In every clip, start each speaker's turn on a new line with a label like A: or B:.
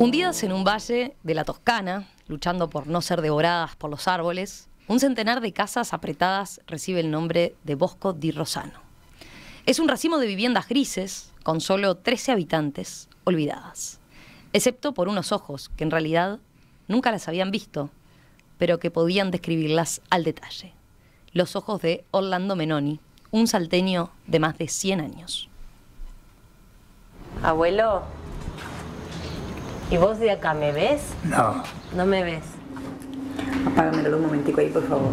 A: Hundidas en un valle de la Toscana, luchando por no ser devoradas por los árboles, un centenar de casas apretadas recibe el nombre de Bosco di Rosano. Es un racimo de viviendas grises, con solo 13 habitantes, olvidadas, excepto por unos ojos que en realidad nunca las habían visto, pero que podían describirlas al detalle. Los ojos de Orlando Menoni, un salteño de más de 100 años.
B: Abuelo,
A: ¿Y vos de acá me ves? No. No me ves. Apágamelo un momentico ahí, por favor.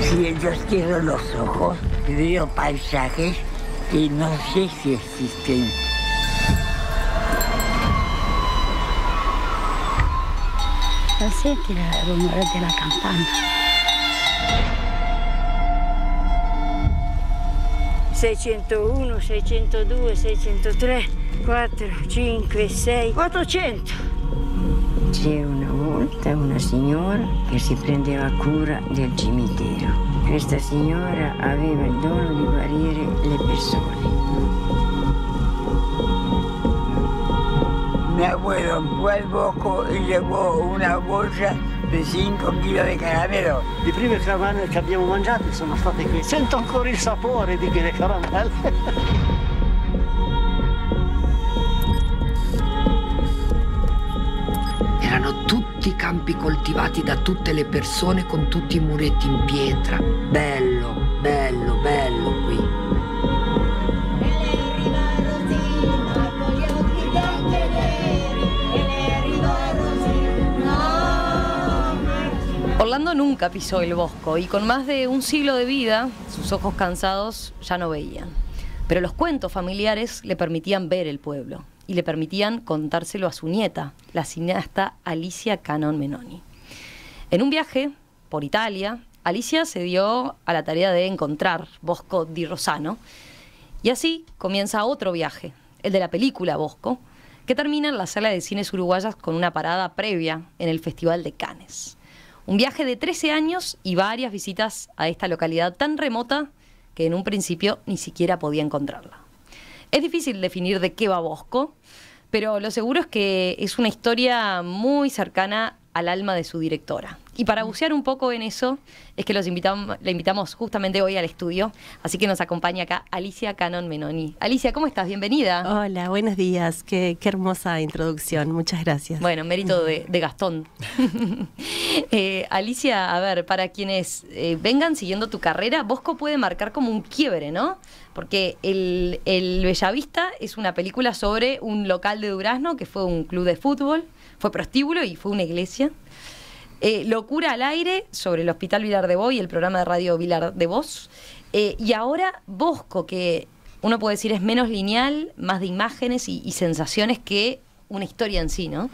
A: Si ellos quiero los ojos, veo
B: paisajes y no sé si existen.
A: volta senti il rumore della campana. 601, 602, 603, 4, 5, 6, 800.
C: C'è una volta una signora che
A: si prendeva cura del cimitero. Questa signora aveva il dono di
C: guarire le persone. Mi abuelo fue al bosco y llevò una bolsa di 5 kg di caramelle. Le prime caramelle che abbiamo mangiato sono state qui. Sento ancora il sapore di quelle caramelle.
A: Erano tutti campi coltivati da tutte le persone con tutti i muretti in pietra. Bello, bello, bello. Orlando nunca pisó el bosco y con más de un siglo de vida, sus ojos cansados ya no veían. Pero los cuentos familiares le permitían ver el pueblo y le permitían contárselo a su nieta, la cineasta Alicia Canon Menoni. En un viaje por Italia, Alicia se dio a la tarea de encontrar Bosco di Rosano y así comienza otro viaje, el de la película Bosco, que termina en la sala de cines uruguayas con una parada previa en el Festival de Cannes. Un viaje de 13 años y varias visitas a esta localidad tan remota que en un principio ni siquiera podía encontrarla. Es difícil definir de qué va Bosco, pero lo seguro es que es una historia muy cercana al alma de su directora. Y para bucear un poco en eso, es que los invitamos, la invitamos justamente hoy al estudio, así que nos acompaña acá Alicia Canon Menoni. Alicia, ¿cómo estás? Bienvenida. Hola, buenos días. Qué, hermosa introducción, muchas gracias. Bueno, mérito de, Gastón. Eh, Alicia, a ver, para quienes eh, vengan siguiendo tu carrera, Bosco puede marcar como un quiebre, ¿no? Porque el, el Bellavista es una película sobre un local de Durazno que fue un club de fútbol fue prostíbulo y fue una iglesia. Eh, locura al aire sobre el Hospital Vilar de ...y el programa de radio Vilar de Voz. Eh, y ahora Bosco, que uno puede decir es menos lineal, más de imágenes y, sensaciones que una historia en sí, ¿no?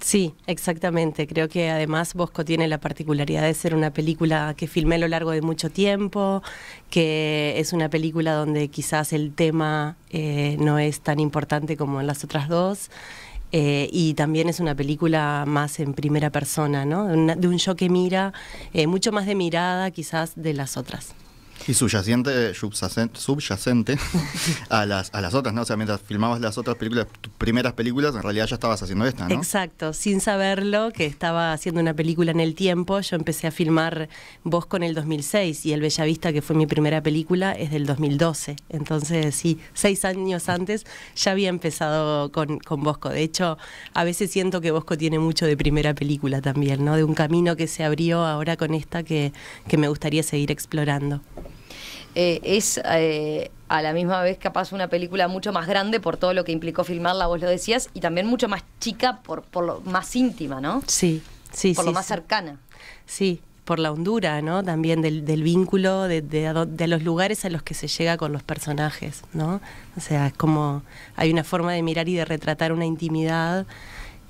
B: Sí, exactamente. Creo que además Bosco tiene la particularidad de ser una película que filmé a lo largo de mucho tiempo, que es una película donde quizás el tema eh, no es tan importante como en las otras dos. Eh, y también es una película más en primera persona, ¿no? de, un yo que mira, eh, mucho más de mirada quizás de las otras.
C: Y subyacente, subyacente, a, las, a las otras, ¿no? O sea, mientras filmabas las otras películas, tus primeras películas, en realidad ya estabas haciendo esta, ¿no?
B: Exacto, sin saberlo, que estaba haciendo una película en el tiempo, yo empecé a filmar Bosco en el 2006 y El Bellavista, que fue mi primera película, es del 2012. Entonces, sí, seis años antes ya había empezado con, Bosco. De hecho, a veces siento que Bosco tiene mucho de primera película también, ¿no? De un camino que se abrió ahora con esta que, que me gustaría seguir explorando.
A: Eh, es eh, a la misma vez capaz una película mucho más grande por todo lo que implicó filmarla, vos lo decías, y también mucho más chica por, por lo más íntima, ¿no?
B: Sí, sí. Por lo más cercana. Sí, por la hondura, ¿no? También del, del vínculo, de, de, de, los lugares a los que se llega con los personajes, ¿no? O sea, es como hay una forma de mirar y de retratar una intimidad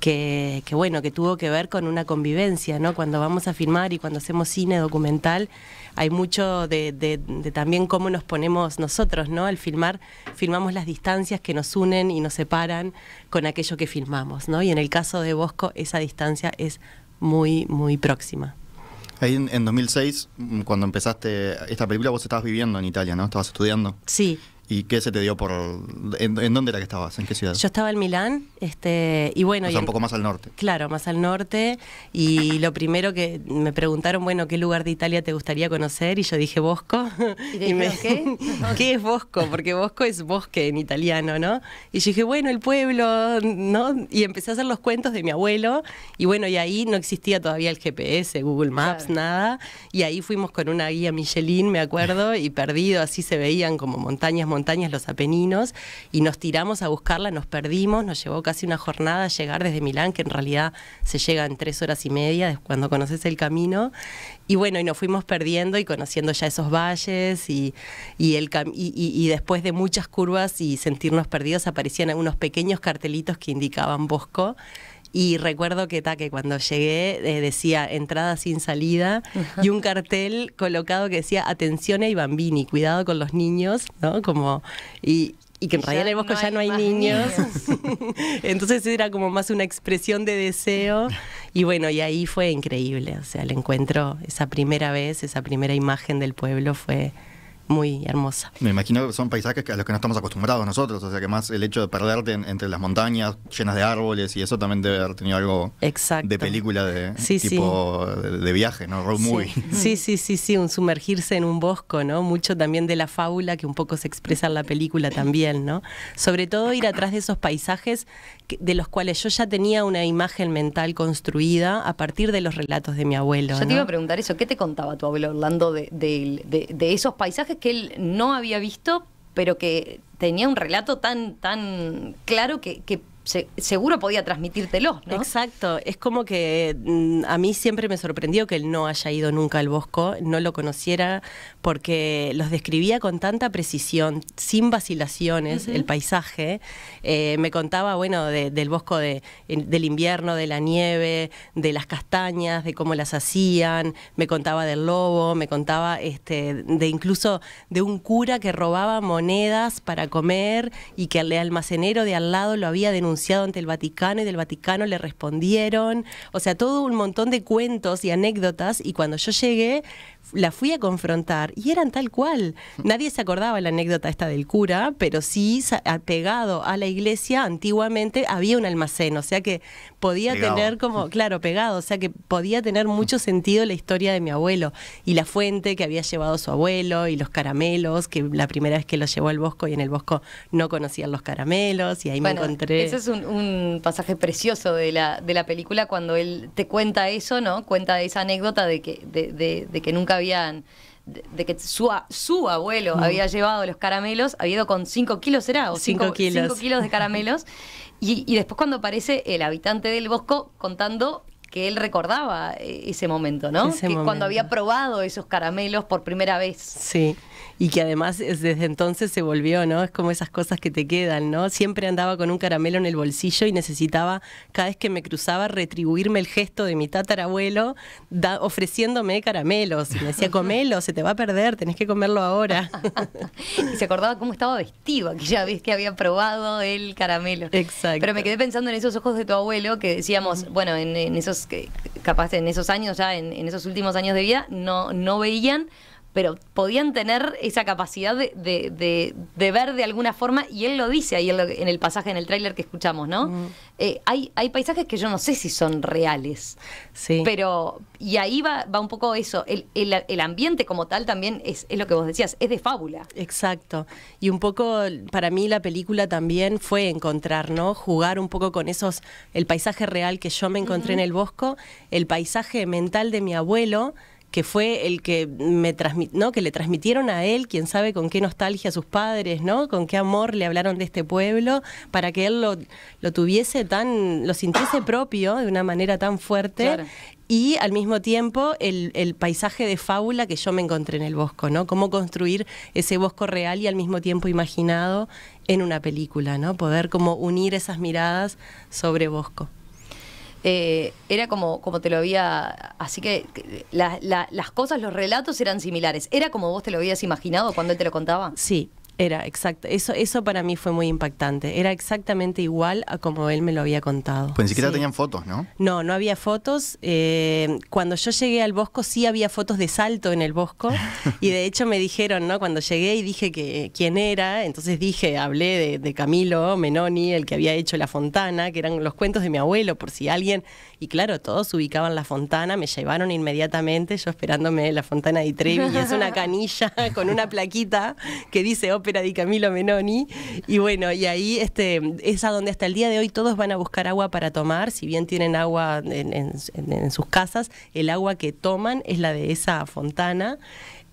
B: que, bueno, que tuvo que ver con una convivencia, ¿no? Cuando vamos a filmar y cuando hacemos cine documental, hay mucho de, también cómo nos ponemos nosotros, ¿no? Al filmar, filmamos las distancias que nos unen y nos separan con aquello que filmamos, ¿no? Y en el caso de Bosco, esa distancia es muy, muy próxima.
C: Ahí en, en 2006, mm, cuando empezaste esta película, vos estabas viviendo en Italia, ¿no? Estabas estudiando. Sí. ¿Y qué se te dio por.? En, dónde era que estabas? ¿En qué ciudad? Yo
B: estaba en Milán, este, y bueno. O sea, un poco más al norte. Claro, más al norte. Y lo primero que me preguntaron, bueno, ¿qué lugar de Italia te gustaría conocer? Y yo dije Bosco. ¿Y, me qué? ¿Qué es Bosco? Porque Bosco es bosque en italiano, ¿no? Y yo dije, bueno, el pueblo, ¿no? Y empecé a hacer los cuentos de mi abuelo. Y bueno, y ahí no existía todavía el GPS, Google Maps, nada. Y ahí fuimos con una guía Michelin, me acuerdo, y perdido, así se veían como montañas, montañas montañas, los Apeninos, y nos tiramos a buscarla, nos perdimos, nos llevó casi una jornada llegar desde Milán, que en realidad se llega en tres horas y media cuando conoces el camino. Y bueno, y nos fuimos perdiendo y conociendo ya esos valles y, el, y, y, después de muchas curvas y sentirnos perdidos aparecían algunos pequeños cartelitos que indicaban Bosco y recuerdo que, ta, cuando llegué eh, decía entrada sin salida y un cartel colocado que decía atención a bambini, cuidado con los niños, ¿no? Como, y, y que en realidad en el ya no hay niños. Entonces era como más una expresión de deseo. Y bueno, y ahí fue increíble. O sea, el encuentro, esa primera vez, esa primera imagen del pueblo fue muy hermosa.
C: Me imagino que son paisajes a los que no estamos acostumbrados nosotros, o sea que más el hecho de perderte entre las montañas llenas de árboles y eso también debe haber tenido algo de película de tipo De, viaje, ¿no? Road sí.
B: Sí, sí, sí, un sumergirse en un bosco, ¿no? Mucho también de la fábula que un poco se expresa en la película también, ¿no? Sobre todo ir atrás de esos paisajes de los cuales yo ya tenía una imagen mental construida a partir de los relatos de mi abuelo. Yo te iba a
A: preguntar eso, ¿qué te contaba tu abuelo hablando de esos paisajes? que él no había visto, pero que tenía un relato tan, tan claro que seguro podía transmitírtelo, Exacto, es como que mm, a mí siempre me sorprendió que él no
B: haya ido nunca al Bosco, no lo conociera, porque los describía con tanta precisión, sin vacilaciones, el paisaje. Eh, me contaba, bueno, del Bosco de, del invierno, de la nieve, de las castañas, de cómo las hacían, me contaba del lobo, me contaba este, de incluso de un cura que robaba monedas para comer y que al almacenero de al lado lo había denunciado ante el Vaticano y del Vaticano le respondieron. O sea, todo un montón de cuentos y anécdotas. Y cuando yo llegué, la fui a confrontar y eran tal cual. Nadie se acordaba la anécdota esta del cura, pero sí, pegado a la iglesia antiguamente había un almacén, o sea que podía tener como, claro, pegado, o sea que podía tener mucho sentido la historia de mi abuelo y la fuente que había llevado su abuelo y los caramelos, que la primera vez que lo llevó al bosco y en el bosco no conocían los caramelos y ahí me encontré. Ese es
A: un, pasaje precioso de la, de la película cuando él te cuenta eso, ¿no? Cuenta esa anécdota de que, de que nunca habían de que su, abuelo mm. había llevado los caramelos, había ido con 5 kilos, ¿era? O 5 kilos. 5 kilos de caramelos. Y, y, después cuando aparece el habitante del bosco contando que él recordaba eh, ese momento, ¿no? que cuando había probado esos caramelos por primera vez.
B: Sí, y que además desde entonces se volvió, ¿no? Es como esas cosas que te quedan, ¿no? Siempre andaba con un caramelo en el bolsillo y necesitaba, cada vez que me cruzaba, retribuirme el gesto de mi tatarabuelo da, ofreciéndome caramelos. Y me decía, comelo, se te va a perder, tenés que comerlo ahora.
A: y se acordaba cómo estaba vestido, aquella vez que había probado el caramelo. Exacto. Pero me quedé pensando en esos ojos de tu abuelo que decíamos, bueno, en esos que capaz en esos años, ya en, esos últimos años de vida, no, no veían pero podían tener esa capacidad de, ver de alguna forma, y él lo dice ahí en, el pasaje, en el tráiler que escuchamos, ¿no? Mm. Eh, hay, hay paisajes que yo no sé si son reales, sí. pero, y ahí va, un poco eso, el, ambiente como tal también es, es, lo que vos decías, es de fábula. Exacto,
B: y un poco para mí la película también fue encontrar, ¿no? Jugar un poco con esos, el paisaje real que yo me encontré en el bosco, el paisaje mental de mi abuelo, que fue el que me transmit, que le transmitieron a él, quién sabe con qué nostalgia sus padres, ¿no? Con qué amor le hablaron de este pueblo para que él lo, lo tuviese tan, lo sintiese propio de una manera tan fuerte. Y al mismo tiempo el, el, paisaje de fábula que yo me encontré en el bosco, ¿no? Cómo construir ese bosco real y al mismo tiempo imaginado en una película, ¿no? Poder como unir esas miradas sobre bosco.
A: Eh, era como, como te lo había. Así que las cosas, los relatos eran similares. ¿Era como vos te lo habías imaginado cuando él te lo contaba? Sí,
B: era exacto. Eso, eso para mí fue muy impactante. Era exactamente igual a como él me lo había
C: contado. Pues ni siquiera tenían fotos, ¿no?
B: No, no había fotos. Eh, cuando yo llegué al Bosco sí había fotos de salto en el Bosco. y de hecho me dijeron, ¿no? Cuando llegué y dije que quién era, entonces dije, hablé de, Camilo Menoni, el que había hecho La Fontana, que eran los cuentos de mi abuelo, por si alguien. Y claro, todos ubicaban La Fontana, me llevaron inmediatamente, yo esperándome La Fontana de Trevi, y es una canilla con una plaquita que dice, ópera di Camilo Menoni. Y bueno, y ahí este, es a donde hasta el día de hoy todos van a buscar agua para tomar. Si bien tienen agua en, sus casas, el agua que toman es la de esa fontana.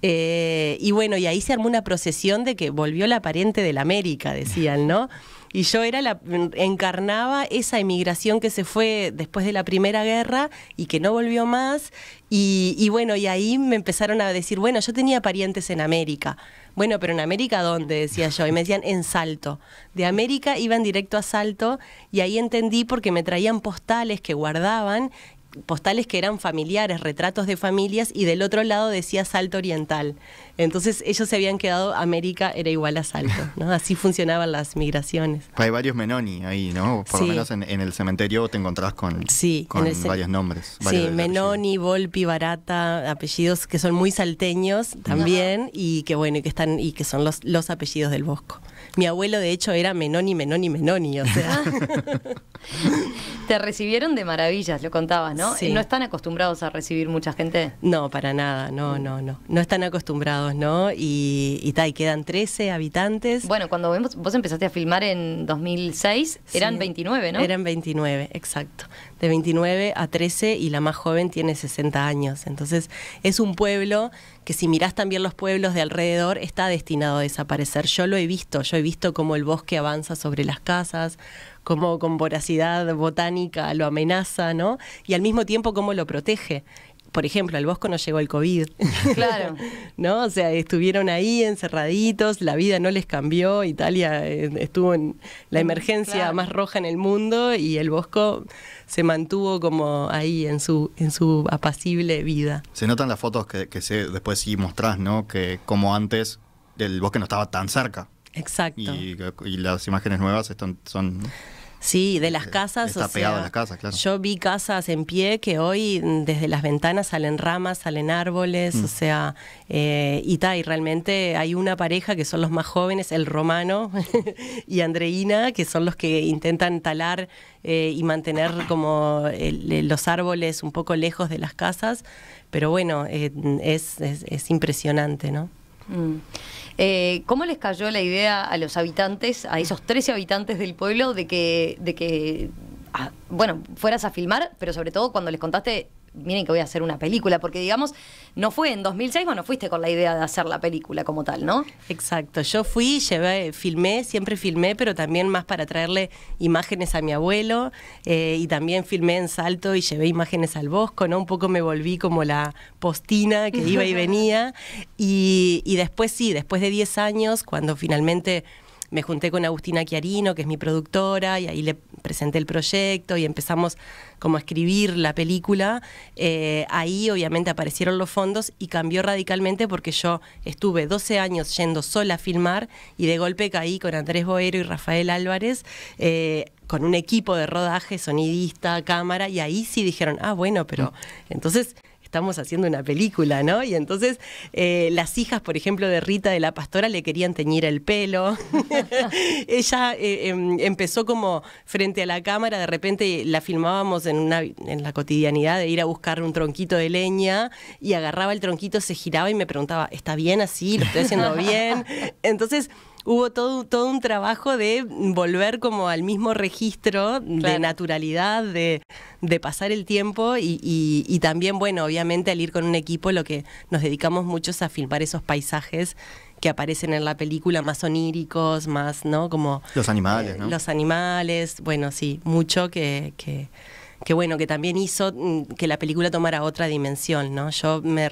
B: Eh, y bueno, y ahí se armó una procesión de que volvió la pariente de la América, decían, ¿no? y yo era la encarnaba esa emigración que se fue después de la Primera Guerra y que no volvió más y, y, bueno, y ahí me empezaron a decir, bueno, yo tenía parientes en América. Bueno, pero en América dónde, decía yo, y me decían en Salto. De América iban directo a Salto y ahí entendí porque me traían postales que guardaban postales que eran familiares, retratos de familias, y del otro lado decía Salto Oriental. Entonces ellos se habían quedado, América era igual a Salto, ¿no? Así funcionaban las migraciones.
C: Hay varios Menoni ahí, ¿no? Por lo menos en, el cementerio te encontrás con, con varios nombres. sí,
B: Menoni, Volpi, Barata, apellidos que son muy salteños también, y que bueno, y que están, y que son los, los apellidos del Bosco. Mi abuelo, de hecho, era Menoni, Menoni, Menoni, o sea.
A: Te recibieron de maravillas, lo contabas, ¿no? Sí. ¿No están acostumbrados a recibir mucha gente?
B: No, para nada, no, mm. no, no. No están acostumbrados, ¿no? Y, y, quedan 13
A: habitantes. Bueno, cuando vemos, vos empezaste a filmar en 2006, eran 29, ¿no? Eran
B: 29, exacto. De 29 a 13 y la más joven tiene 60 años. Entonces es un pueblo que si mirás también los pueblos de alrededor, está destinado a desaparecer. Yo lo he visto, yo he visto cómo el bosque avanza sobre las casas, cómo con voracidad botánica lo amenaza, ¿no? Y al mismo tiempo cómo lo protege por ejemplo, al Bosco no llegó el COVID. Claro. ¿No? O sea, estuvieron ahí encerraditos, la vida no les cambió, Italia eh, estuvo en la emergencia más roja en el mundo y el Bosco se mantuvo como ahí en su, en su apacible vida.
C: Se notan las fotos que, se, después sí mostrás, ¿no? Que como antes el Bosque no estaba tan cerca. Exacto. Y, las imágenes nuevas están, son
B: Sí, de las casas. Está o pegado a las casas, claro. Yo vi casas en pie que hoy mm, desde las ventanas salen ramas, salen árboles, o mm. sea, eh, y tal, y realmente hay una pareja que son los más jóvenes, el romano y Andreina, que son los que intentan talar eh, y mantener como los árboles un poco lejos de las casas, pero bueno, eh, es, es impresionante, ¿no?
A: Mm. Eh, ¿Cómo les cayó la idea a los habitantes, a esos 13 habitantes del pueblo, de que, de que ah, bueno, fueras a filmar, pero sobre todo cuando les contaste miren que voy a hacer una película, porque digamos, no fue en 2006, bueno, fuiste con la idea de hacer la película como tal, ¿no? Exacto, yo fui,
B: llevé, filmé, siempre filmé, pero también más para traerle imágenes a mi abuelo, eh, y también filmé en Salto y llevé imágenes al Bosco, ¿no? Un poco me volví como la postina que iba y venía, y, y después sí, después de 10 años, cuando finalmente me junté con Agustina Chiarino, que es mi productora, y ahí le presenté el proyecto y empezamos como a escribir la película. Eh, ahí obviamente aparecieron los fondos y cambió radicalmente porque yo estuve 12 años yendo sola a filmar y de golpe caí con Andrés Boero y Rafael Álvarez. Eh, con un equipo de rodaje, sonidista, cámara, y ahí sí dijeron, ah, bueno, pero mm. entonces estamos haciendo una película, ¿no? Y entonces eh, las hijas, por ejemplo, de Rita de la Pastora le querían teñir el pelo. Ella eh, em, empezó como frente a la cámara, de repente la filmábamos en, una, en la cotidianidad de ir a buscar un tronquito de leña y agarraba el tronquito, se giraba y me preguntaba, ¿está bien así? ¿Lo estoy haciendo bien? Entonces hubo todo, todo un trabajo de volver como al mismo registro de naturalidad, de, pasar el tiempo y, también, bueno, obviamente al ir con un equipo lo que nos dedicamos mucho es a filmar esos paisajes que aparecen en la película más oníricos, más, ¿no? Como...
C: Los animales, ¿no? Eh, los
B: animales, bueno, sí, mucho que que bueno, que también hizo mm, que la película tomara otra dimensión, ¿no? Yo me,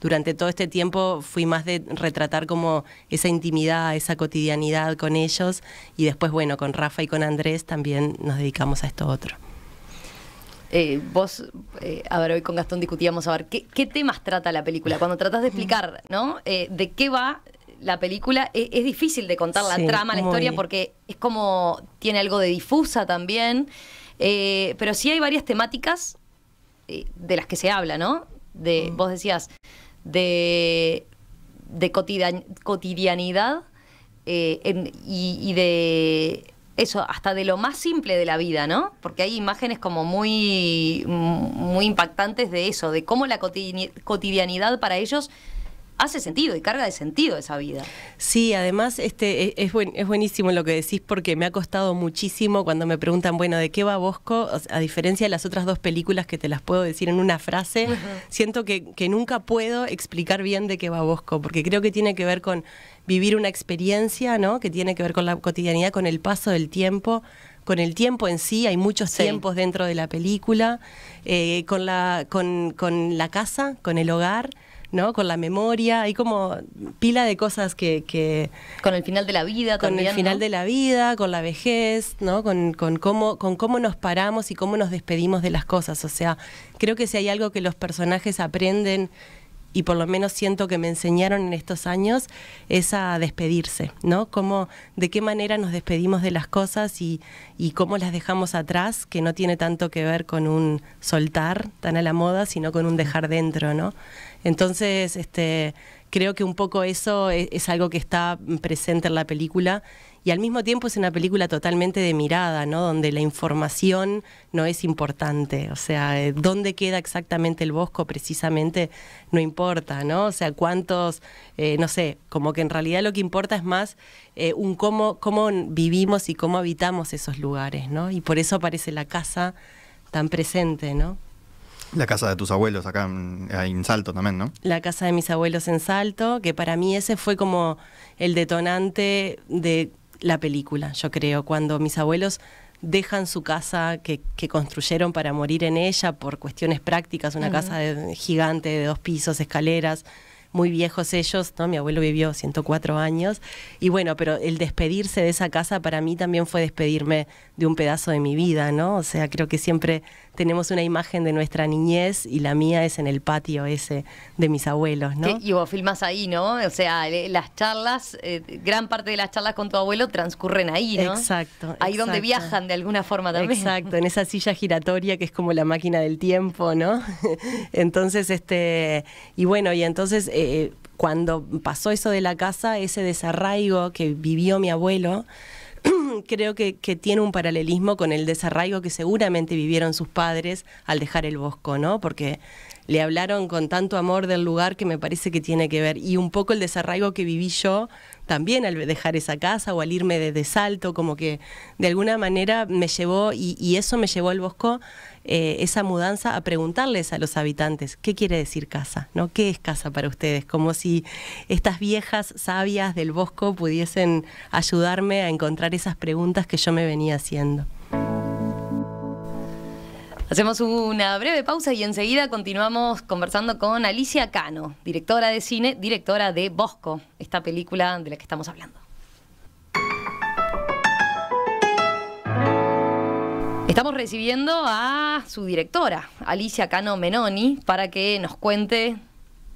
B: durante todo este tiempo fui más de retratar como esa intimidad, esa cotidianidad con ellos y después, bueno, con Rafa y con Andrés también nos dedicamos a esto otro.
A: Eh, vos, eh, a ver, hoy con Gastón discutíamos, a ver, ¿qué, temas trata la película? Cuando tratás de explicar, ¿no? Eh, ¿De qué va la película? Es, difícil de contar la trama, la historia, porque es como, tiene algo de difusa también. Eh, pero sí hay varias temáticas eh, de las que se habla, ¿no? De, mm. Vos decías, de, de cotidianidad eh, y, y, de eso, hasta de lo más simple de la vida, ¿no? Porque hay imágenes como muy, muy impactantes de eso, de cómo la cotidianidad para ellos hace sentido y carga de sentido esa vida. Sí, además este
B: e, es, buen, es buenísimo lo que decís porque me ha costado muchísimo cuando me preguntan, bueno, ¿de qué va Bosco? A diferencia de las otras dos películas que te las puedo decir en una frase, siento que, nunca puedo explicar bien de qué va Bosco, porque creo que tiene que ver con vivir una experiencia, ¿no? Que tiene que ver con la cotidianidad, con el paso del tiempo, con el tiempo en sí, hay muchos tiempos dentro de la película, eh, con, la, con, con la casa, con el hogar ¿no? Con la memoria, hay como pila de cosas que... con el final de la vida, con el final de la vida, con la vejez, ¿no? Con, cómo, con cómo nos paramos y cómo nos despedimos de las cosas. O sea, creo que si hay algo que los personajes aprenden y por lo menos siento que me enseñaron en estos años es a despedirse, ¿no? Cómo, de qué manera nos despedimos de las cosas y, cómo las dejamos atrás, que no tiene tanto que ver con un soltar tan a la moda, sino con un dejar dentro, ¿no? Entonces, este, creo que un poco eso e, es algo que está presente en la película y al mismo tiempo es una película totalmente de mirada, ¿no? Donde la información no es importante, o sea, eh, dónde queda exactamente el bosco precisamente no importa, ¿no? O sea, cuántos, eh, no sé, como que en realidad lo que importa es más eh, un cómo, cómo vivimos y cómo habitamos esos lugares, ¿no? Y por eso aparece la casa tan presente, ¿no?
C: La casa de tus abuelos acá en, en, Salto también, ¿no?
B: La casa de mis abuelos en Salto, que para mí ese fue como el detonante de la película, yo creo, cuando mis abuelos dejan su casa que, construyeron para morir en ella por cuestiones prácticas, una casa de, gigante de dos pisos, escaleras, muy viejos ellos, ¿no? Mi abuelo vivió 104 años. Y bueno, pero el despedirse de esa casa para mí también fue despedirme de un pedazo de mi vida, ¿no? O sea, creo que siempre tenemos una imagen de nuestra niñez y la mía es en el patio ese de mis abuelos, ¿no? Y
A: vos filmas ahí, ¿no? O sea, las charlas, eh, gran parte de las charlas con tu abuelo transcurren ahí, ¿no? Exacto. Ahí donde viajan de alguna forma también. Exacto, en esa
B: silla giratoria que es como la máquina del tiempo, ¿no? entonces, este, y bueno, y entonces eh, cuando pasó eso de la casa, ese desarraigo que vivió mi abuelo, creo que, que, tiene un paralelismo con el desarraigo que seguramente vivieron sus padres al dejar el bosco, ¿no? Porque le hablaron con tanto amor del lugar que me parece que tiene que ver. Y un poco el desarraigo que viví yo también al dejar esa casa o al irme desde Salto, como que de alguna manera me llevó, y, eso me llevó al Bosco, eh, esa mudanza, a preguntarles a los habitantes, ¿qué quiere decir casa? ¿no? ¿Qué es casa para ustedes? Como si estas viejas sabias del Bosco pudiesen ayudarme a encontrar esas preguntas que yo me venía haciendo.
A: Hacemos una breve pausa y enseguida continuamos conversando con Alicia Cano, directora de cine, directora de Bosco, esta película de la que estamos hablando. Estamos recibiendo a su directora, Alicia Cano Menoni, para que nos cuente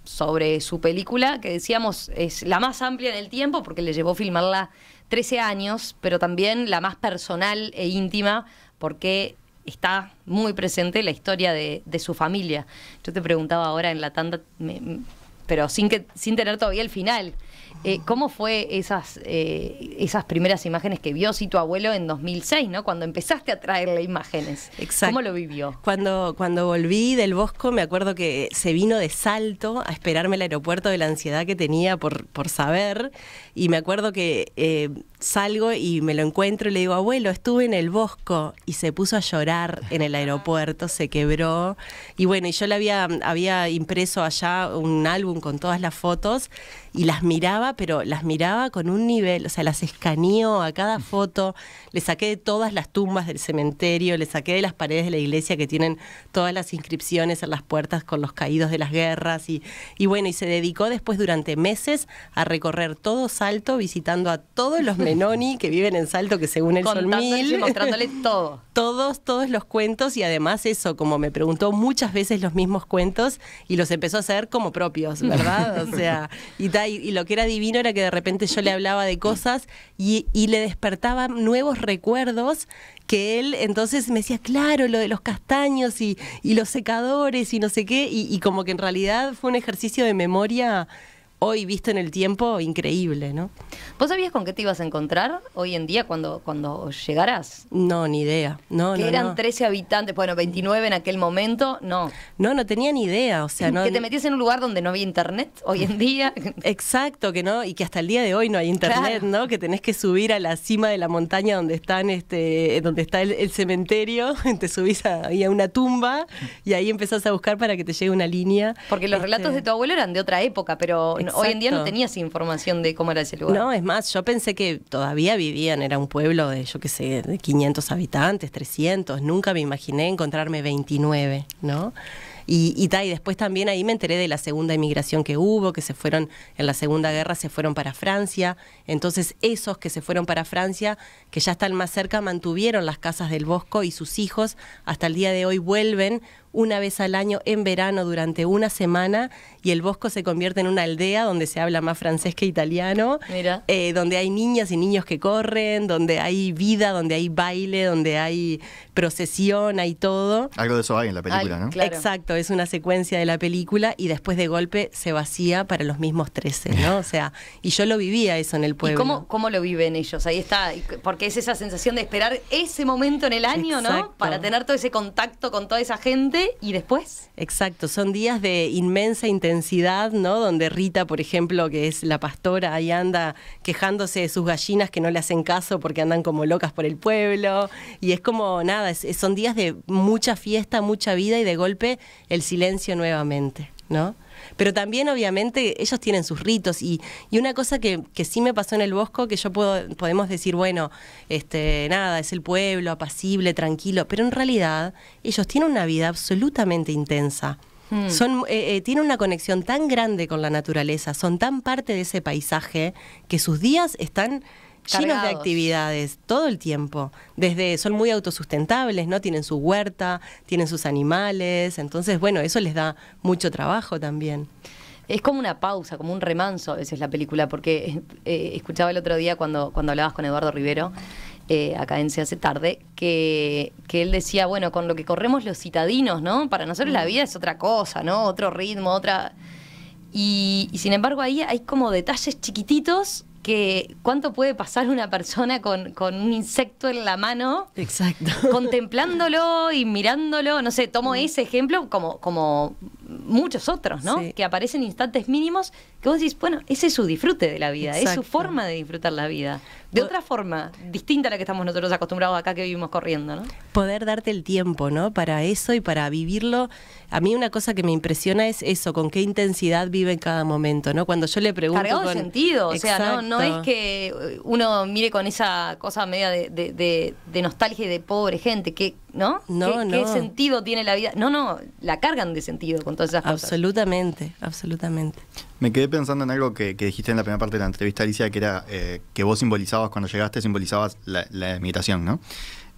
A: sobre su película, que decíamos es la más amplia del tiempo, porque le llevó filmarla 13 años, pero también la más personal e íntima, porque está muy presente la historia de, su familia. Yo te preguntaba ahora en la tanda, pero sin, que, sin tener todavía el final, eh, ¿cómo fue esas, eh, esas primeras imágenes que vio si tu abuelo en 2006, ¿no? cuando empezaste a traerle imágenes?
B: Exacto. ¿Cómo lo vivió? Cuando, cuando volví del Bosco, me acuerdo que se vino de salto a esperarme al aeropuerto de la ansiedad que tenía por, por saber, y me acuerdo que... Eh, salgo y me lo encuentro y le digo, abuelo, estuve en el bosco y se puso a llorar en el aeropuerto, se quebró. Y bueno, y yo le había, había impreso allá un álbum con todas las fotos y las miraba, pero las miraba con un nivel, o sea, las escaneo a cada foto, le saqué de todas las tumbas del cementerio, le saqué de las paredes de la iglesia que tienen todas las inscripciones en las puertas con los caídos de las guerras y, y bueno, y se dedicó después durante meses a recorrer todo Salto visitando a todos los que viven en Salto, que según él son mil. mostrándole todo. Todos, todos los cuentos y además eso, como me preguntó muchas veces los mismos cuentos y los empezó a hacer como propios, ¿verdad? O sea, y, lo que era divino era que de repente yo le hablaba de cosas y, le despertaba nuevos recuerdos que él entonces me decía, claro, lo de los castaños y, los secadores y no sé qué, y, como que en realidad fue un ejercicio
A: de memoria hoy visto en el tiempo increíble, ¿no? ¿Vos sabías con qué te ibas a encontrar hoy en día cuando, cuando llegaras? No, ni idea. No, que eran 13 habitantes, bueno, 29 en aquel momento, no. No, no tenía ni idea, o sea, Que te metías en un lugar donde no había internet hoy en día. Exacto, que no, y que hasta el día de hoy no hay internet, ¿no? Que tenés
B: que subir a la cima de la montaña donde están este, donde está el, cementerio, te subís a, ahí una tumba y ahí empezás a buscar para que te llegue una línea. Porque los este relatos de tu
A: abuelo eran de otra época, pero hoy en día no tenías información de cómo era ese lugar.
B: No, es más, yo pensé que todavía vivían, era un pueblo de, yo qué sé, de 500 habitantes, 300, nunca me imaginé encontrarme 29, ¿no? Y, y, y, después también ahí me enteré de la segunda inmigración que hubo, que se fueron, en la Segunda Guerra se fueron para Francia. Entonces esos que se fueron para Francia, que ya están más cerca, mantuvieron las casas del Bosco y sus hijos hasta el día de hoy vuelven una vez al año en verano durante una semana y el Bosco se convierte en una aldea donde se habla más francés que italiano, eh, donde hay niñas y niños que corren, donde hay vida, donde hay baile, donde hay procesión, hay todo.
C: Algo de eso hay en la película, ¿no?
B: Exacto, es una secuencia de la película y después de golpe se vacía para los mismos 13, ¿no? O sea, y yo lo vivía eso en el pueblo.
A: ¿Y cómo, lo viven ellos? Ahí está, porque es esa sensación de esperar ese momento en el año, ¿no? Para tener todo ese contacto con toda esa gente y después.
B: Exacto, son días de inmensa intensidad, ¿no? Donde Rita, por ejemplo, que es la pastora, ahí anda quejándose de sus gallinas que no le hacen caso porque andan como locas por el pueblo. Y es como nada, son días de mucha fiesta, mucha vida y de golpe el silencio nuevamente, ¿no? Pero también, obviamente, ellos tienen sus ritos. Y, y una cosa que, que, sí me pasó en el Bosco, que yo puedo, podemos decir, bueno, este, nada, es el pueblo, apacible, tranquilo. Pero en realidad, ellos tienen una vida absolutamente intensa. Hmm. Son, eh, eh, tienen una conexión tan grande con la naturaleza, son tan parte de ese paisaje que sus días están llenos de actividades todo el tiempo. Desde son muy autosustentables, ¿no? Tienen su huerta, tienen sus animales, entonces bueno, eso les da mucho trabajo también.
A: Es como una pausa, como un remanso a veces la película, porque eh, escuchaba el otro día cuando, cuando hablabas con Eduardo Rivero, eh, acá en Se hace tarde, que, que, él decía, bueno, con lo que corremos los citadinos, ¿no? Para nosotros la mm. vida es otra cosa, ¿no? Otro ritmo, otra... y sin embargo ahí hay como detalles chiquititos que cuánto puede pasar una persona con, un insecto en la mano. Contemplándolo y mirándolo. No sé, tomo mm. ese ejemplo como, muchos otros, ¿no? Que aparecen instantes mínimos que vos decís, bueno, ese es su disfrute de la vida, es su forma de disfrutar la vida de otra forma, distinta a la que estamos nosotros acostumbrados acá que vivimos corriendo, ¿no? Poder darte el tiempo,
B: ¿no? Para eso y para vivirlo. A mí una cosa que me impresiona es eso, con qué intensidad vive en cada momento, ¿no? Cuando yo le pregunto... Cargado de sentido, o sea, ¿no? no es
A: que uh, uno mire con esa cosa media de, nostalgia y de pobre gente, que, ¿no? No, ¿Qué, no. ¿Qué sentido tiene la vida? No, no, la cargan de sentido con todas
B: esas cosas. Absolutamente, absolutamente.
C: Me quedé pensando en algo que, dijiste en la primera parte de la entrevista, Alicia, que era eh, que vos simbolizabas cuando llegaste, simbolizabas la, desmigración, ¿no?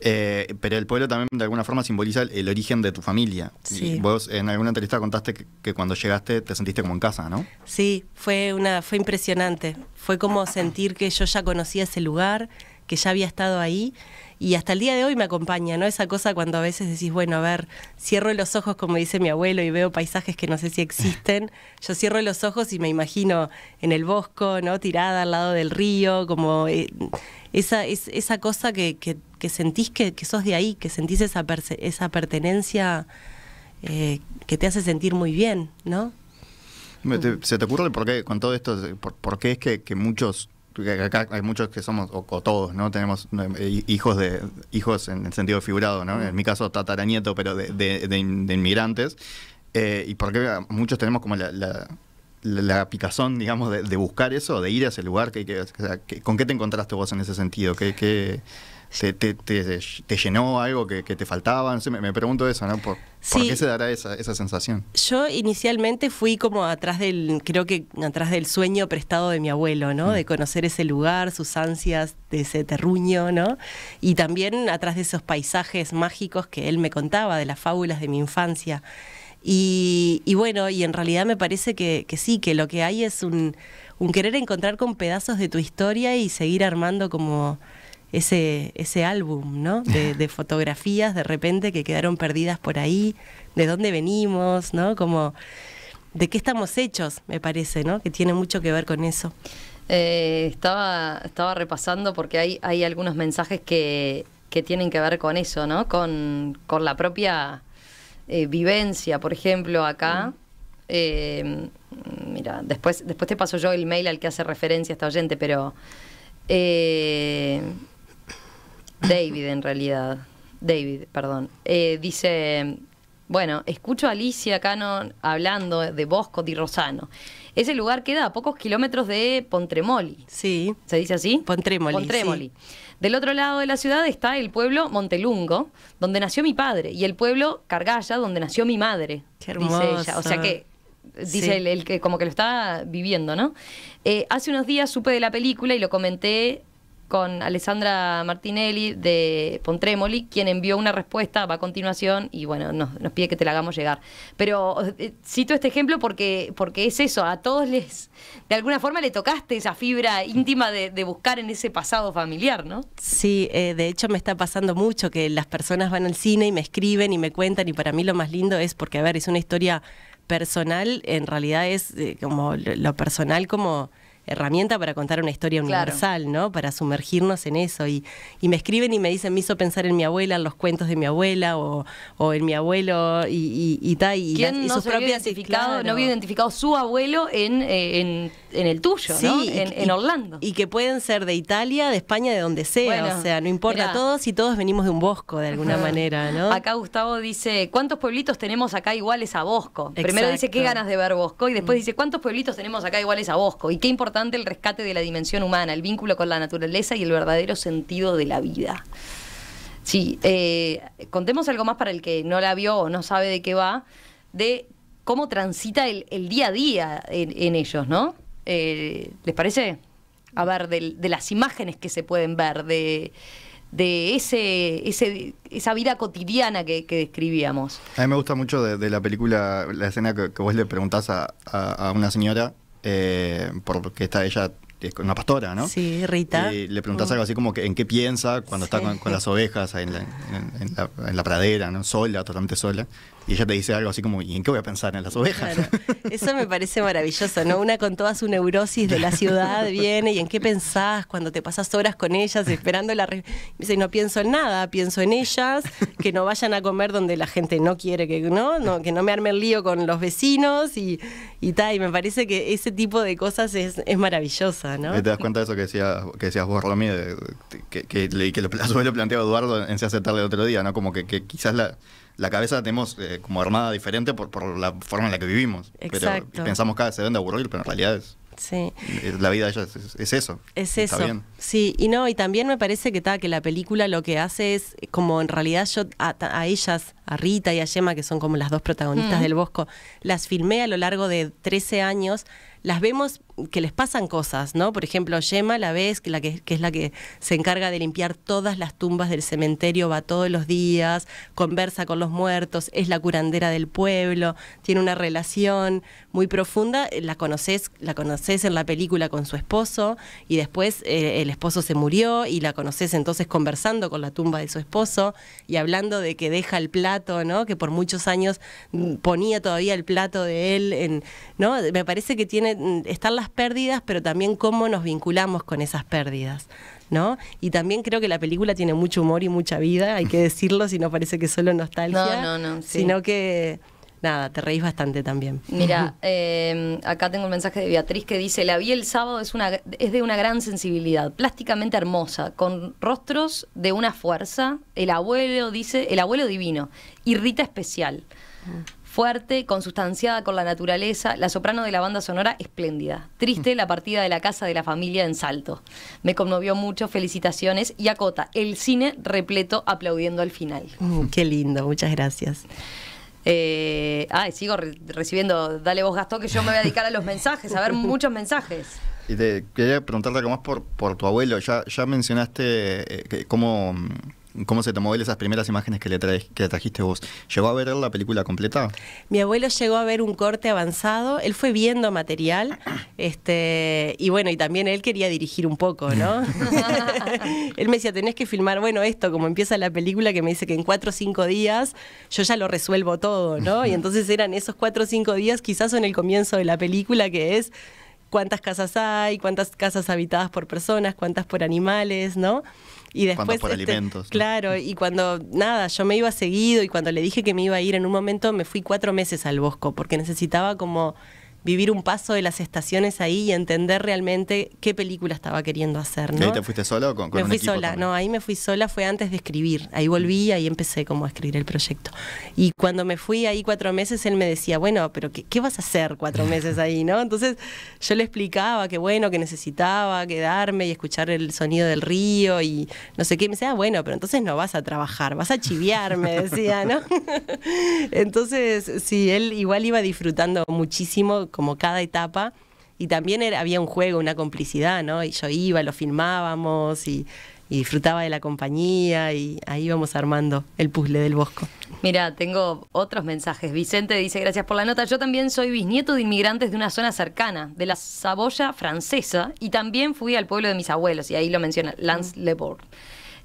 C: Eh, pero el pueblo también de alguna forma simboliza el, origen de tu familia. Sí. vos en alguna entrevista contaste que, cuando llegaste te sentiste como en casa, ¿no?
B: Sí, fue una, fue impresionante. Fue como sentir que yo ya conocía ese lugar, que ya había estado ahí y hasta el día de hoy me acompaña, ¿no? Esa cosa cuando a veces decís, bueno, a ver, cierro los ojos como dice mi abuelo y veo paisajes que no sé si existen, yo cierro los ojos y me imagino en el bosco, ¿no? Tirada al lado del río, como eh, esa, esa cosa que, sentís que, sos de ahí, que sentís esa, esa pertenencia eh, que te hace sentir muy bien, ¿no?
C: ¿Se te ocurre por qué, con todo esto, por, qué es que, muchos acá hay muchos que somos, o, todos, ¿no? Tenemos eh, hijos de hijos en el sentido figurado, ¿no? Mm. En mi caso, tataranieto, pero de, inmigrantes. Eh, y porque muchos tenemos como la, picazón, digamos, de, buscar eso, de ir a ese lugar. ¿Con qué te encontraste vos en ese sentido? ¿Qué, qué ¿Te, te, te, llenó algo que, te faltaba? me, pregunto eso, ¿no? ¿Por, qué se dará esa, sensación?
B: Yo inicialmente fui como atrás del, creo que atrás del sueño prestado de mi abuelo, ¿no? Mm. De conocer ese lugar, sus ansias de ese terruño, ¿no? Y también atrás de esos paisajes mágicos que él me contaba, de las fábulas de mi infancia. Y, bueno, y en realidad me parece que, que sí, que lo que hay es un, un, querer encontrar con pedazos de tu historia y seguir armando como ese, álbum ¿no? de, fotografías de repente que quedaron perdidas por ahí, de dónde venimos, ¿no? Como de qué estamos hechos, me parece, ¿no? Que tiene mucho que ver con eso.
A: Eh, estaba, estaba repasando porque hay, hay algunos mensajes que, tienen que ver con eso, ¿no? Con, la propia eh, vivencia, por ejemplo, acá. Eh, mira, después, después te paso yo el mail al que hace referencia esta oyente, pero David en realidad, David, perdón, eh, dice, bueno, escucho a Alicia canon hablando de Bosco di Rosano. Ese lugar queda a pocos kilómetros de Pontremoli. Sí. ¿Se dice así? Pontremoli. Pontremoli. Del otro lado de la ciudad está el pueblo Montelungo, donde nació mi padre, y el pueblo Cargalla, donde nació mi madre. Qué dice ella. O sea que dice el, que como que lo está viviendo, ¿no? Eh, hace unos días supe de la película y lo comenté con Alessandra Martinelli de Pontremoli, quien envió una respuesta, va a continuación y bueno, nos, pide que te la hagamos llegar. Pero eh, cito este ejemplo porque, porque es eso, a todos les, de alguna forma le tocaste esa fibra íntima de, buscar en ese pasado familiar, ¿no?
B: Sí, eh, de hecho me está pasando mucho que las personas van al cine y me escriben y me cuentan y para mí lo más lindo es porque, a ver, es una historia personal, en realidad es eh, como lo personal como herramienta para contar una historia universal, ¿no? Para sumergirnos en eso. Y, me escriben y me dicen, me hizo pensar en mi abuela, en los cuentos de mi abuela o, en mi abuelo y, y, tal. Y, no había identificado, no
A: identificado su abuelo en, eh, el tuyo, ¿no? En,
B: Orlando. Y que pueden ser de Italia, de España, de donde sea. o sea, no importa, todos y todos venimos de un bosco de alguna manera, ¿no? Acá
A: Gustavo dice, ¿cuántos pueblitos tenemos acá iguales a Bosco? Primero dice, qué ganas de ver Bosco. Y después mm. dice, ¿cuántos pueblitos tenemos acá iguales a Bosco? Y qué importa el rescate de la dimensión humana, el vínculo con la naturaleza y el verdadero sentido de la vida. Sí, eh, contemos algo más para el que no la vio o no sabe de qué va, de cómo transita el, día a día en, ellos, ¿no? Eh, ¿Les parece? A ver, de, las imágenes que se pueden ver, de, ese, esa vida cotidiana que, describíamos.
C: A mí me gusta mucho de, la película, la escena que, vos le preguntás a una señora eh, porque está ella es eh, una pastora, ¿no? Sí, Rita. Y le preguntas uh. algo así como que en qué piensa cuando está con, las ovejas en la, en la, pradera, ¿no? Sola, totalmente sola. Y ella te dice algo así como, ¿y en qué voy a pensar? En las ovejas.
B: Eso me parece maravilloso, ¿no? Una con toda su neurosis de la ciudad viene y en qué pensás cuando te pasas horas con ellas esperando la... Si dice, no pienso en nada, pienso en ellas, que no vayan a comer donde la gente no quiere, que no, que no me arme el lío con los vecinos y, y tal. Y me parece que ese tipo de cosas es, maravillosa, ¿no? ¿Te
C: das cuenta de eso que decías, que decías vos, Romy, que, que, que, lo, lo planteaba Eduardo en Se hace tarde el otro día, ¿no? Como que quizás la la cabeza la tenemos eh, como armada diferente por, la forma en la que vivimos. Pero pensamos cada se ven de aburrir, pero en realidad es, Sí. La vida de ellas es, eso. Es eso.
B: Sí, y no, y también me parece que, que la película lo que hace es, como en realidad yo a, ellas, a Rita y a Yema, que son como las dos protagonistas mm. del Bosco, las filmé a lo largo de 13 años, las vemos que les pasan cosas, ¿no? Por ejemplo, Yema, la vez que, la que, es la que se encarga de limpiar todas las tumbas del cementerio, va todos los días, conversa con los muertos, es la curandera del pueblo, tiene una relación muy profunda, la conoces, la conoces en la película con su esposo y después eh, el esposo se murió y la conoces entonces conversando con la tumba de su esposo y hablando de que deja el plato, ¿no? Que por muchos años mm, ponía todavía el plato de él en, ¿no? Me parece que tiene mm, están pérdidas, pero también cómo nos vinculamos con esas pérdidas. ¿No? Y también creo que la película tiene mucho humor y mucha vida, hay que decirlo, si no parece que solo nostalgia, no, no, no, sino que nada, te reís bastante también. Mira,
A: em, acá tengo un mensaje de Beatriz que dice, la vi el sábado, es, de una gran sensibilidad, plásticamente hermosa, con rostros de una fuerza, el abuelo dice, el abuelo divino, y Rita especial fuerte, consustanciada con la naturaleza, la soprano de la banda sonora espléndida. Triste mm. la partida de la casa de la familia en Salto. Me conmovió mucho, felicitaciones. Y acota, el cine repleto aplaudiendo al final.
B: Mm, qué lindo, muchas
C: gracias.
A: Eh, sigo recibiendo, dale vos Gastón, que yo me voy a dedicar a los mensajes, a ver muchos mensajes.
C: Y quería preguntarte algo más por, por tu abuelo. Ya, ya mencionaste eh, cómo... Mm, cómo se tomó él esas primeras imágenes que le, que trajiste vos. ¿Llegó a ver la película completa?
B: Mi abuelo llegó a ver un corte avanzado, él fue viendo material, este, y bueno, y también él quería dirigir un poco, ¿no? él me decía, tenés que filmar, bueno, esto, como empieza la película, que me dice que en cuatro o cinco días yo ya lo resuelvo todo, ¿no? Y entonces eran esos cuatro o cinco días, quizás en el comienzo de la película, que es cuántas casas hay, cuántas casas habitadas por personas, cuántas por animales, ¿no? Y después, por este, Claro, y cuando nada, yo me iba seguido y cuando le dije que me iba a ir en un momento me fui cuatro meses al Bosco porque necesitaba como vivir un paso de las estaciones ahí y entender realmente qué película estaba queriendo hacer. ¿no? ¿Y te
C: fuiste sola o con, con sola,
B: no, ahí me fui sola, fue antes de escribir. Ahí volví, ahí empecé como a escribir el proyecto. Y cuando me fui ahí cuatro meses, él me decía, bueno, pero ¿qué, vas a hacer cuatro meses ahí, no? Entonces yo le explicaba que bueno, que necesitaba quedarme y escuchar el sonido del río y no sé qué. me decía, ah, bueno, pero entonces no vas a trabajar, vas a chiviar, decía, ¿no? entonces, sí, él igual iba disfrutando muchísimo como cada etapa. Y también había un juego, una complicidad, ¿no? Y yo iba, lo filmábamos y, disfrutaba de la compañía y ahí íbamos armando el puzzle del bosco.
A: Mira, tengo otros mensajes. Vicente dice, gracias por la nota. Yo también soy bisnieto de inmigrantes de una zona cercana, de la Saboya francesa, y también fui al pueblo de mis abuelos, y ahí lo menciona Lance mm. Le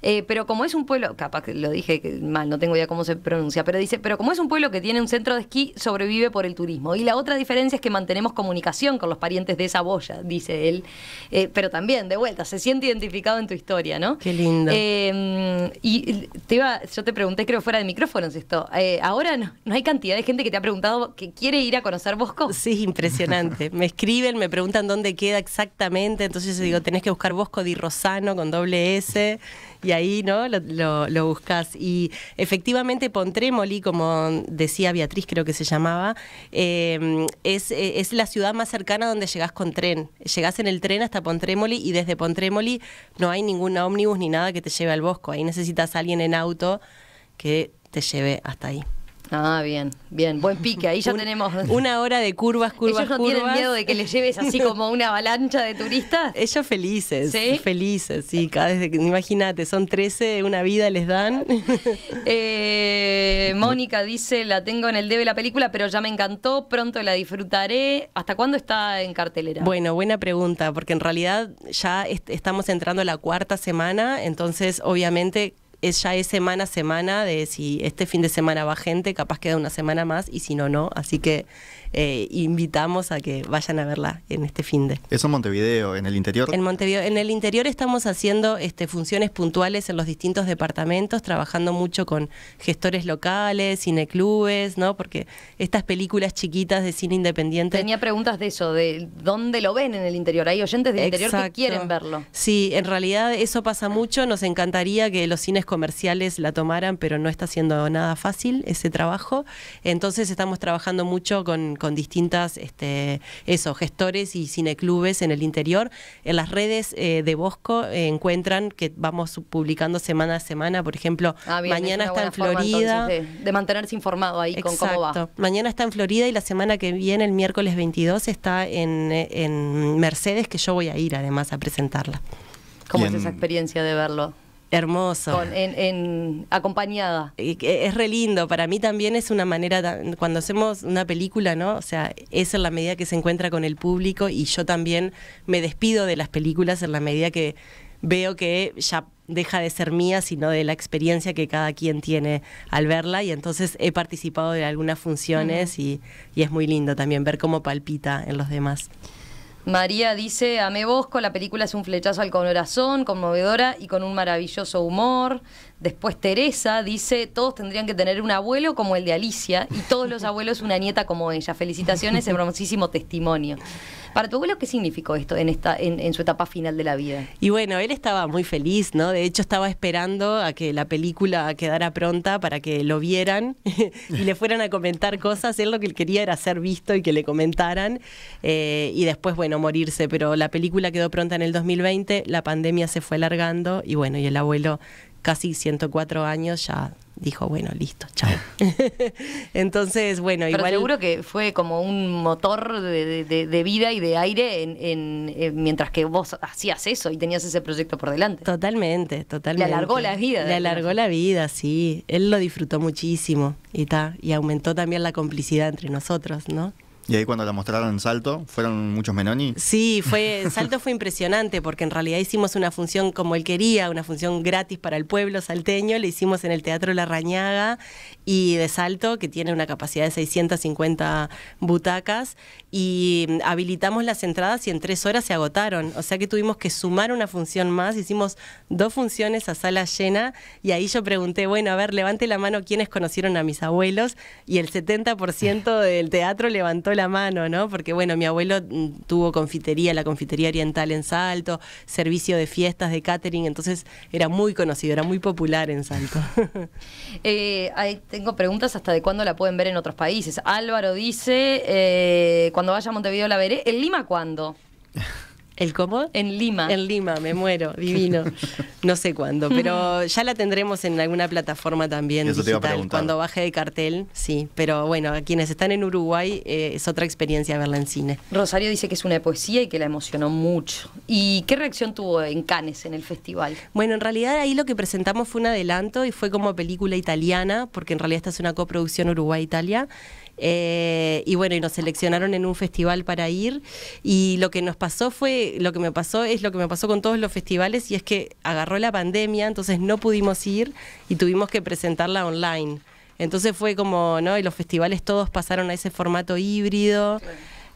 A: eh, pero como es un pueblo, capaz que lo dije mal, no tengo idea cómo se pronuncia, pero dice, pero como es un pueblo que tiene un centro de esquí, sobrevive por el turismo. Y la otra diferencia es que mantenemos comunicación con los parientes de esa boya, dice él. Eh, pero también, de vuelta, se siente identificado en tu historia, ¿no? Qué lindo. Eh, y te iba, yo te pregunté, creo, fuera de micrófonos esto. ahora no, no hay cantidad de gente que te ha preguntado que quiere ir a conocer Bosco. Sí, impresionante.
B: me escriben, me preguntan dónde queda exactamente, entonces yo digo, tenés que buscar Bosco di Rosano con doble S y ahí ¿no? lo, buscas. Y efectivamente Pontremoli, como decía Beatriz, creo que se llamaba, em, eh, es, la ciudad más cercana donde llegás con tren. Llegás en el tren hasta Pontremoli y desde Pontremoli no hay ningún ómnibus ni nada que te lleve al bosco. Ahí necesitas a alguien en auto que te lleve hasta ahí.
A: Ah, bien, bien, buen pique, ahí ya tenemos... Una hora de curvas, curvas, ¿Ellos no tienen miedo de que les lleves así como una avalancha de turistas? Ellos felices, felices, sí, cada
B: vez, imagínate, son 13, una vida les dan.
A: Eh, Mónica dice, la tengo en el debe la película, pero ya me encantó, pronto la disfrutaré. ¿Hasta cuándo está en cartelera?
B: Bueno, buena pregunta, porque en realidad ya estamos entrando a la cuarta semana, entonces obviamente es, ya es semana a semana de si este fin de semana va gente, capaz queda una semana más y si no, no. Así que eh, invitamos a que vayan a verla
C: en este fin de. ¿Eso en Montevideo, en el interior? En
B: Montevideo. En el interior estamos haciendo este, funciones puntuales en los distintos departamentos, trabajando mucho con gestores locales, cineclubes, ¿no? Porque estas películas chiquitas de cine independiente.
A: Tenía preguntas de eso, de dónde lo ven en el interior. Hay oyentes del interior que quieren verlo.
B: Sí, en realidad eso pasa mucho. Nos encantaría que los cines comerciales la tomaran, pero no está siendo nada fácil ese trabajo. Entonces estamos trabajando mucho con con distintas este, gestores y cineclubes en el interior. En las redes eh, de Bosco eh, encuentran que vamos publicando semana a semana, por ejemplo, ah, mañana está en Florida.
A: de, mantenerse informado ahí con cómo va.
B: Mañana está en Florida y la semana que viene, el miércoles 22, está en, en Mercedes, que yo voy a ir además a presentarla. ¿Cómo es esa
A: experiencia de verlo? Hermoso. en, acompañada. Es re lindo. Para mí
B: también es una manera, cuando hacemos una película, ¿no? O sea, es en la medida que se encuentra con el público y yo también me despido de las películas en la medida que veo que ya deja de ser mía, sino de la experiencia que cada quien tiene al verla. Y entonces he participado de algunas funciones y, y es muy lindo también ver cómo palpita en los demás.
A: María dice, ame Bosco, la película es un flechazo al corazón, conmovedora y con un maravilloso humor. Después Teresa dice, todos tendrían que tener un abuelo como el de Alicia y todos los abuelos una nieta como ella. Felicitaciones, hermosísimo testimonio. Para tu abuelo, ¿qué significó esto en, esta, en, su etapa final de la vida?
B: Y bueno, él estaba muy feliz, ¿no? De hecho, estaba esperando a que la película quedara pronta para que lo vieran y le fueran a comentar cosas. Él lo que quería era ser visto y que le comentaran eh, y después, bueno, morirse. Pero la película quedó pronta en el 2020, la pandemia se fue alargando y bueno, y el abuelo casi 104 años ya dijo, bueno, listo, chao. Ah.
A: Entonces, bueno, Pero seguro que fue como un motor de, vida y de aire en, mientras que vos hacías eso y tenías ese proyecto por delante. Totalmente, totalmente. Le alargó la vida. Le alargó
B: la vida, sí. Él lo disfrutó muchísimo y, ta, y aumentó también la complicidad entre nosotros, ¿no?
C: Y ahí cuando la mostraron en Salto, ¿fueron muchos Menoni?
B: Sí, fue, Salto fue impresionante porque en realidad hicimos una función como él quería, una función gratis para el pueblo salteño, le hicimos en el Teatro La Rañaga y de Salto, que tiene una capacidad de 650 butacas, y mm, habilitamos las entradas y en tres horas se agotaron. O sea que tuvimos que sumar una función más, hicimos dos funciones a sala llena y ahí yo pregunté, bueno, a ver, levante la mano quienes conocieron a mis abuelos y el 70% del teatro levantó la mano, ¿no? Porque bueno, mi abuelo mm, tuvo confitería, la confitería oriental en Salto, servicio de fiestas, de catering, entonces era muy conocido, era muy popular en Salto.
A: Eh, ahí tengo preguntas hasta de cuándo la pueden ver en otros países. Álvaro dice... Eh, cuando vaya a Montevideo la veré. ¿En Lima cuándo?
B: ¿El cómo? En Lima. En Lima, me muero, divino. No sé cuándo, pero ya la tendremos en alguna plataforma también Eso cuando baje de cartel, sí. Pero bueno, a quienes están en Uruguay eh, es otra experiencia verla en cine. Rosario dice
A: que es una poesía y que la emocionó mucho. ¿Y qué reacción tuvo en Cannes, en el festival?
B: Bueno, en realidad ahí lo que presentamos fue un adelanto y fue como película italiana, porque en realidad esta es una coproducción Uruguay-Italia. Eh, y bueno, y nos seleccionaron en un festival para ir. Y lo que nos pasó fue lo que me pasó es lo que me pasó con todos los festivales y es que agarró la pandemia, entonces no pudimos ir y tuvimos que presentarla online. Entonces fue como, ¿no? Y los festivales todos pasaron a ese formato híbrido.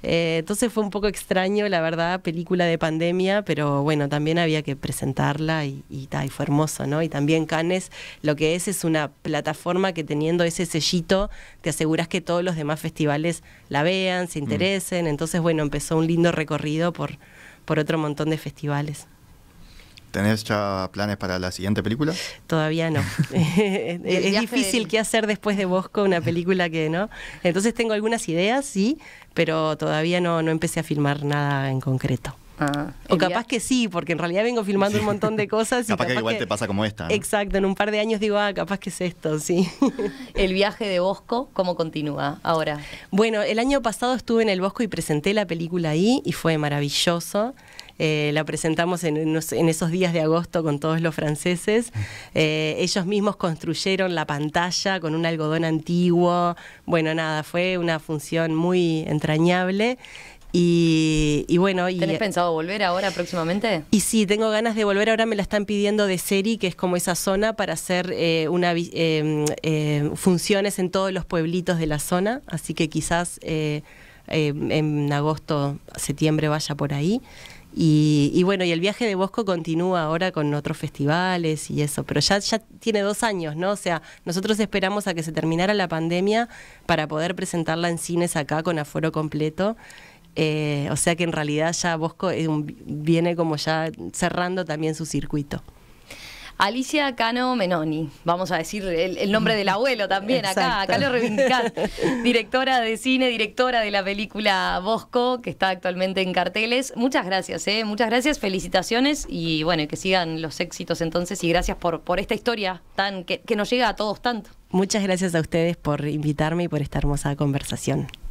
B: Eh, entonces fue un poco extraño, la verdad, película de pandemia, pero bueno, también había que presentarla y, y fue hermoso, ¿no? Y también Cannes lo que es es una plataforma que teniendo ese sellito te aseguras que todos los demás festivales la vean, se mm. interesen. Entonces, bueno, empezó un lindo recorrido por, por otro montón de festivales.
C: ¿Tenés ya planes para la siguiente película?
B: Todavía no. es difícil qué hacer después de Bosco, una película que no. Entonces tengo algunas ideas, sí, pero todavía no, no empecé a filmar nada en concreto. Ah. o capaz que sí, porque en realidad vengo filmando un montón de cosas. capaz, que igual te pasa como esta. Exacto, en un par de años digo, ah, capaz que es esto, sí. el viaje de Bosco, ¿cómo continúa ahora? Bueno, el año pasado estuve en el Bosco y presenté la película ahí y fue maravilloso. Eh, la presentamos en, esos días de agosto con todos los franceses. Eh, ellos mismos construyeron la pantalla con un algodón antiguo. Bueno, nada, fue una función muy entrañable y, bueno. Y, ¿Tenés pensado
A: volver ahora próximamente?
B: Y sí, tengo ganas de volver. Ahora me la están pidiendo de Seri, que es como esa zona, para hacer eh, una, eh, eh, funciones en todos los pueblitos de la zona. Así que quizás en agosto, septiembre vaya por ahí. Y, y, bueno, y el viaje de Bosco continúa ahora con otros festivales y eso, pero ya, ya tiene dos años, ¿no? O sea, nosotros esperamos a que se terminara la pandemia para poder presentarla en cines acá con aforo completo. Eh, o sea que en realidad ya Bosco viene como ya cerrando también su circuito.
A: Alicia Cano Menoni, vamos a decir el, nombre del abuelo también, acá, acá lo reivindicás. Directora de cine, directora de la película Bosco, que está actualmente en carteles. Muchas gracias, eh. muchas gracias, felicitaciones y bueno, que sigan los éxitos entonces y gracias por, esta historia tan que nos llega a todos tanto.
B: Muchas gracias a ustedes por
C: invitarme y por esta hermosa conversación.